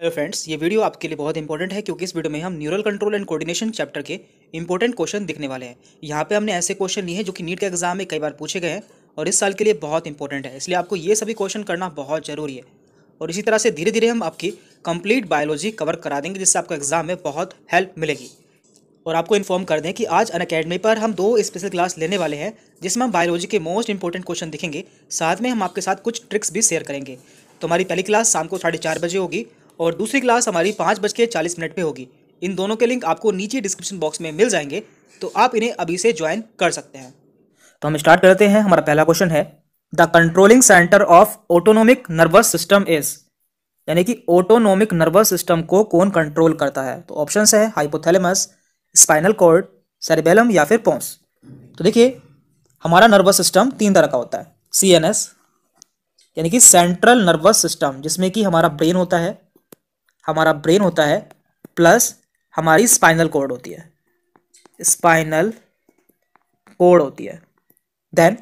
hello friends ये video आपके लिए बहुत इंपॉर्टेंट है क्योंकि इस वीडियो में हम neural control and coordination chapter के इंपॉर्टेंट क्वेश्चन दिखने वाले हैं यहाँ पे हमने ऐसे क्वेश्चन लिए हैं जो कि नीट के एग्जाम में कई बार पूछे गए हैं और इस साल के लिए बहुत इंपॉर्टेंट है इसलिए आपको ये सभी क्वेश्चन करना बहुत जरूरी है और इसी तरह से धीरे धीरे हम आपकी कंप्लीट बायोलॉजी कवर करा देंगे जिससे आपको एग्जाम में बहुत हेल्प मिलेगी और आपको इन्फॉर्म कर दें कि आज अन अकेडमी पर हम दो स्पेशल क्लास लेने वाले हैं जिसमें हम बायोलॉजी के मोस्ट इंपॉर्टेंट क्वेश्चन दिखेंगे साथ में हम आपके साथ कुछ ट्रिक्स भी शेयर करेंगे तो हमारी पहली क्लास शाम को साढ़े चार बजे होगी और दूसरी क्लास हमारी पाँच बज के चालीस मिनट पर होगी इन दोनों के लिंक आपको नीचे डिस्क्रिप्शन बॉक्स में मिल जाएंगे तो आप इन्हें अभी से ज्वाइन कर सकते हैं तो हम स्टार्ट करते हैं हमारा पहला क्वेश्चन है the controlling centre of autonomic nervous system is यानी कि ऑटोनोमिक नर्वस सिस्टम को कौन कंट्रोल करता है तो ऑप्शन है हाइपोथैलेमस स्पाइनल कॉर्ड सेरेबेलम या फिर पोंस तो देखिए हमारा नर्वस सिस्टम तीन तरह का होता है सी यानी कि सेंट्रल नर्वस सिस्टम जिसमें कि हमारा ब्रेन होता है हमारा ब्रेन होता है प्लस हमारी स्पाइनल कोड होती है स्पाइनल कोड होती है देन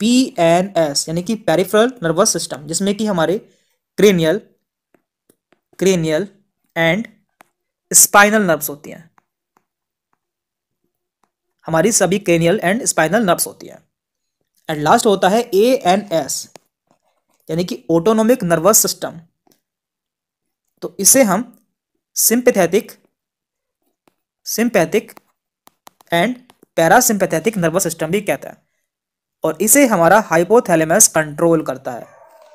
पी एन एस यानी कि पेरिफेरल नर्वस सिस्टम जिसमें कि हमारे cranial cranial and spinal nerves होती हैं हमारी सभी क्रेनियल एंड स्पाइनल नर्व्स होती हैं एंड लास्ट होता है ए एन एस यानी कि ऑटोनोमिक नर्वस सिस्टम तो इसे हम sympathetic sympathetic and parasympathetic nervous system भी कहते हैं और इसे हमारा हाइपोथैलेमस कंट्रोल करता है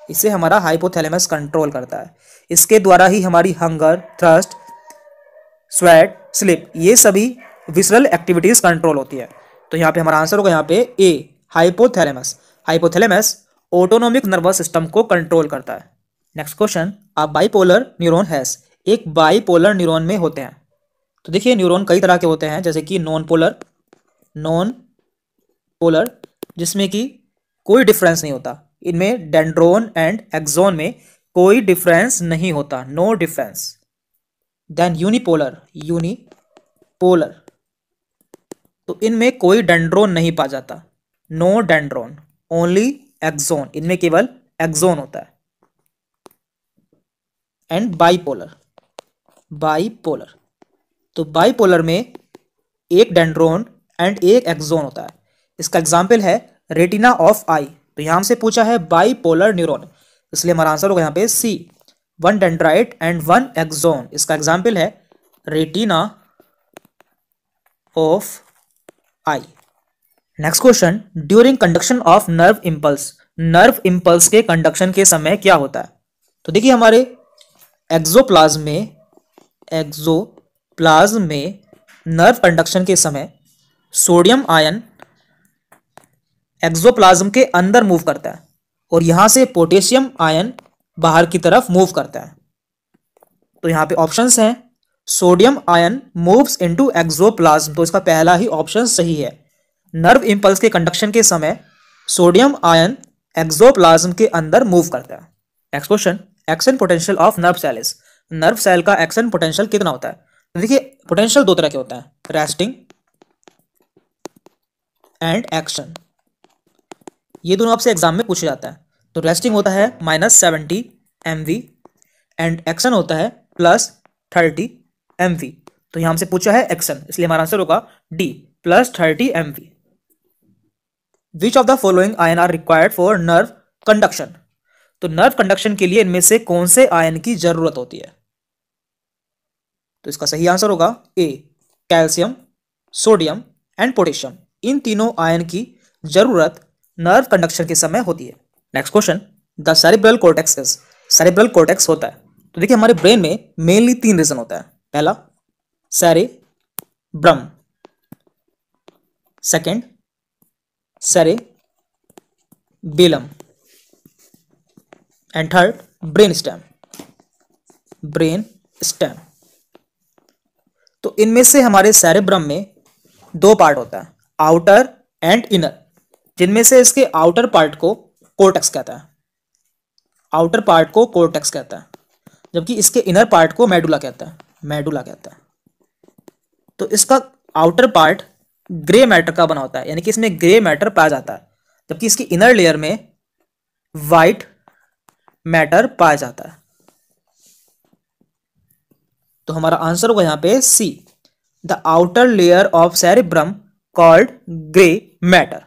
इसे हमारा हाइपोथैलेमस कंट्रोल करता है इसके द्वारा ही हमारी हंगर थ्रस्ट स्वेट स्लिप ये सभी विसरल एक्टिविटीज़ कंट्रोल होती है तो यहाँ पे हमारा आंसर होगा यहाँ पे A hypothalamus hypothalamus autonomic nervous system को कंट्रोल करता है next question a bipolar neuron has एक बाईपोलर न्यूरोन में होते हैं तो देखिए न्यूरोन कई तरह के होते हैं जैसे कि नॉन पोलर नॉन पोलर जिसमें कि कोई डिफरेंस नहीं होता इनमें डेंड्रोन एंड एक्जोन में कोई डिफरेंस नहीं होता no difference than unipolar unipolar तो इनमें कोई डेंड्रोन नहीं पा जाता नो डेंड्रोन ओनली एक्जोन इनमें केवल एक्जोन होता है एंड बाईपोलर बाईपोलर तो बाईपोलर में एक डेंड्रोन एंड एक एक्सोन होता है इसका एग्जाम्पल है रेटिना ऑफ आई तो यहां से पूछा है बाईपोलर न्यूरोन इसलिए हमारा आंसर होगा यहां पे C one dendrite and one axon इसका एग्जाम्पल है retina of eye next question during conduction of nerve impulse nerve impulse के कंडक्शन के समय क्या होता है तो देखिए हमारे एक्जोप्लाज्म में एक्जोप्लाज्म में नर्व कंडक्शन के समय सोडियम आयन एक्जोप्लाज्म के अंदर मूव करता है और यहां से पोटेशियम आयन बाहर की तरफ मूव करता है तो यहां पे ऑप्शंस हैं sodium ion moves into axoplasm तो इसका पहला ही ऑप्शन सही है नर्व इंपल्स के कंडक्शन के समय सोडियम आयन एक्सोप्लाज्म के अंदर मूव करता है next question action potential of nerve cell is nerve cell का एक्शन पोटेंशियल कितना होता है तो देखिए पोटेंशियल दो तरह के होते हैं रेस्टिंग एंड एक्शन ये दोनों आपसे एग्जाम में पूछा जाता है तो रेस्टिंग होता है minus seventy M V and action होता है प्लस थर्टी एम वी तो यहां से पूछा है एक्शन इसलिए हमारा आंसर होगा D plus thirty M V which of the following ion are required for nerve conduction तो नर्व कंडक्शन के लिए इनमें से कौन से आयन की जरूरत होती है तो इसका सही आंसर होगा A calcium sodium and potassium इन तीनों आयन की जरूरत नर्व कंडक्शन के समय होती है next question the cerebral cortex is cerebral cortex होता है तो देखिए हमारे ब्रेन में मेनली तीन रीजन होता है पहला सैरे cerebrum second cerebellum and third brain stem brain stem तो इनमें से हमारे सेरेब्रम में दो पार्ट होता है आउटर एंड इनर जिनमें से इसके आउटर पार्ट को कोर्टेक्स कहता है आउटर पार्ट को कोर्टेक्स कहता है जबकि इसके इनर पार्ट को मेडुला कहता है मेडुला कहता है तो इसका आउटर पार्ट ग्रे मैटर का बना होता है यानी कि इसमें ग्रे मैटर पाया जाता है जबकि इसकी इनर लेयर में वाइट मैटर पाया जाता है तो हमारा आंसर होगा यहां पे C the outer layer of cerebrum called grey matter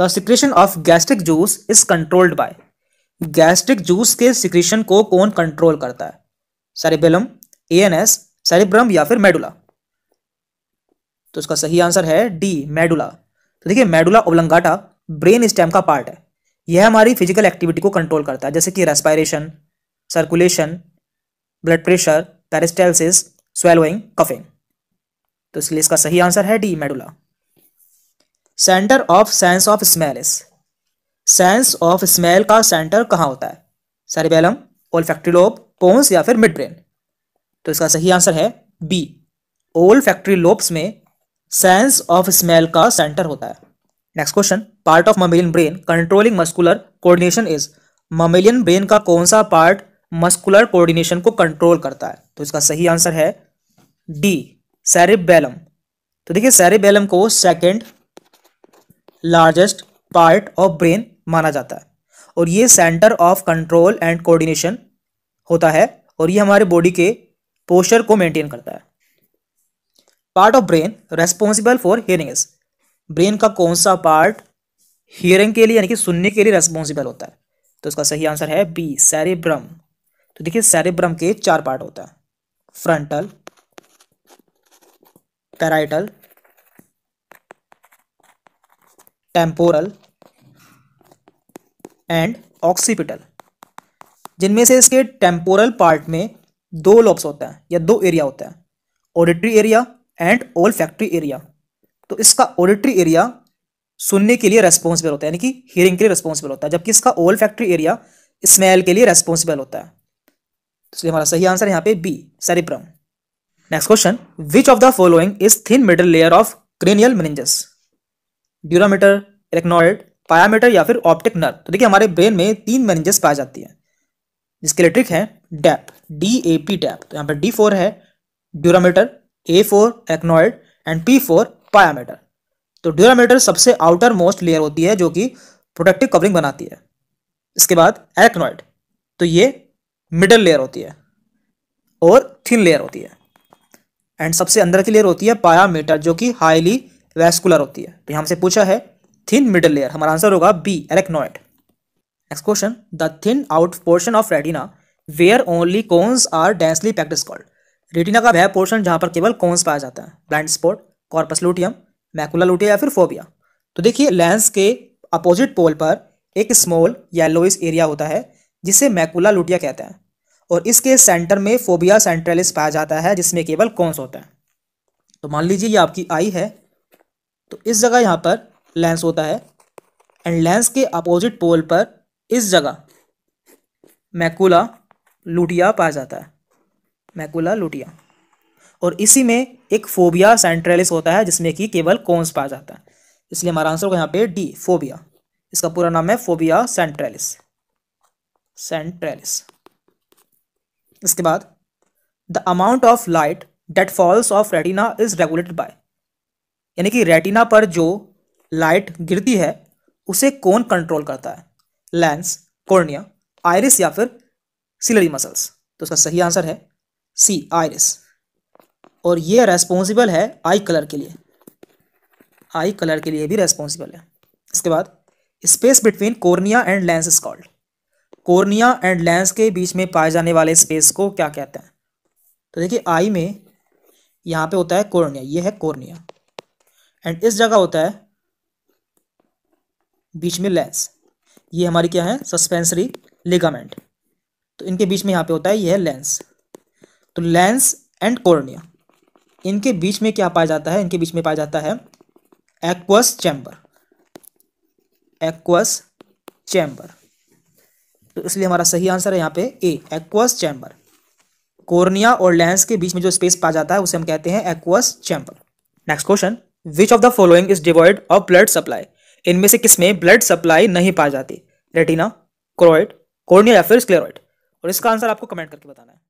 the secretion of gastric juice is controlled by gastric juice के सिक्रेशन को कौन कंट्रोल करता है सेरिबेलम एएनएस सेरिब्रम या फिर मेडुला तो इसका सही आंसर है डी मेडुला तो देखिए मेडुला ओबलंगाटा ब्रेन स्टेम का पार्ट है यह हमारी फिजिकल एक्टिविटी को कंट्रोल करता है जैसे कि respiration circulation blood pressure peristalsis swallowing coughing तो इसलिए इसका सही आंसर है D medulla centre of sense of smell इस सेंस ऑफ स्मेल का सेंटर कहाँ होता है सेरिबेलम ओल्ड लोब पोन्स या फिर मिड ब्रेन तो इसका सही आंसर है बी फैक्ट्री लोब्स में सेंस ऑफ स्मेल का सेंटर होता है next question part of mammalian brain controlling muscular coordination is mammalian brain का कौन सा पार्ट मस्कुलर कोऑर्डिनेशन को कंट्रोल करता है तो इसका सही आंसर है डी सेरिबेलम तो देखिए सेरिबेलम को second largest part of brain माना जाता है और ये centre of control and coordination होता है और ये हमारे बॉडी के पोस्चर को मेंटेन करता है part of brain responsible for hearing is brain का कौन सा पार्ट हियरिंग के लिए यानी कि सुनने के लिए रेस्पॉन्सिबल होता है तो इसका सही आंसर है बी सैरेब्रम तो देखिए सैरेब्रम के चार पार्ट होता है frontal parietal temporal and occipital जिनमें से इसके टेम्पोरल पार्ट में दो लॉब्स होते हैं या दो एरिया होता है auditory area and olfactory area तो इसका ऑडिटरी एरिया सुनने के लिए रेस्पॉन्सिबल होता है यानी कि हियरिंग के लिए रेस्पॉन्सिबल होता है जबकि इसका ओल फैक्ट्री एरिया स्मेल के लिए रेस्पॉन्सिबल होता है तो इसलिए हमारा सही आंसर यहाँ पे B cerebrum next question which of the following is thin middle layer of cranial meninges dura mater arachnoid pia mater या फिर ऑप्टिक नर्व तो देखिए हमारे ब्रेन में तीन मेनेंजस पाई जाती है जिसके लिए ट्रिक है DAP D A P DAP तो यहाँ पर डी फोर है dura mater A for arachnoid and P for pia mater तो ड्यूरामीटर सबसे आउटर मोस्ट लेयर होती है जो कि प्रोटेक्टिव कवरिंग बनाती है इसके बाद एरेक्नॉइड तो ये मिडल लेयर होती है और थिन लेयर होती है एंड सबसे अंदर की लेयर होती है पायामीटर जो कि हाईली वेस्कुलर होती है तो यहाँ से पूछा है थिन मिडल लेयर हमारा आंसर होगा B arachnoid next question the thin out portion of retina where only cones are densely packed called retina का वह पोर्शन जहां पर केवल कॉन्स पाया जाता है blind spot corpus luteum macula lutea या फिर फोबिया तो देखिए लेंस के अपोजिट पोल पर एक स्मॉल येलोइस एरिया होता है जिसे मैकुला लूटिया कहते हैं और इसके सेंटर में फोबिया सेंट्रलिस पाया जाता है जिसमें केवल कॉन्स होता है तो मान लीजिए ये आपकी आई है तो इस जगह यहाँ पर लेंस होता है एंड लेंस के अपोजिट पोल पर इस जगह मैकुला लूटिया पाया जाता है मैकुला लूटिया और इसी में एक फोबिया सेंट्रेलिस होता है जिसमें कि केवल कौनस पाया जाता है इसलिए हमारा आंसर होगा यहाँ पे डी फोबिया इसका पूरा नाम है फोबिया सेंट्रेलिस सेंट्रेलिस इसके बाद the amount of light that falls of retina is regulated by यानी कि रेटिना पर जो लाइट गिरती है उसे कौन कंट्रोल करता है लेंस कोर्निया आयरिस या फिर सिलरी मसल्स तो उसका सही आंसर है सी आयरिस और ये रेस्पॉन्सिबल है आई कलर के लिए आई कलर के लिए भी रेस्पॉन्सिबल है इसके बाद space between cornea and lens is called cornea and lens के बीच में पाए जाने वाले स्पेस को क्या कहते हैं तो देखिए आई में यहाँ पे होता है कोर्निया ये है कोर्निया एंड इस जगह होता है बीच में लेंस ये हमारी क्या है सस्पेंसरी लिगामेंट तो इनके बीच में यहाँ पे होता है ये है लेंस तो लेंस एंड कोर्निया इनके बीच में क्या पाया जाता है इनके बीच में पाया जाता है एक्वस चैम्बर एक्वस चैम्बर तो इसलिए हमारा सही आंसर है यहाँ पे ए एक्वस चैम्बर कोर्निया और लेंस के बीच में जो स्पेस पाया जाता है उसे हम कहते हैं aqueous chamber next question which of the following is devoid of blood supply इनमें से किसमें ब्लड सप्लाई नहीं पाई जाती रेटिना क्रोइड कोर्निया या फिर स्क्लेरॉइड और इसका आंसर आपको कमेंट करके बताना है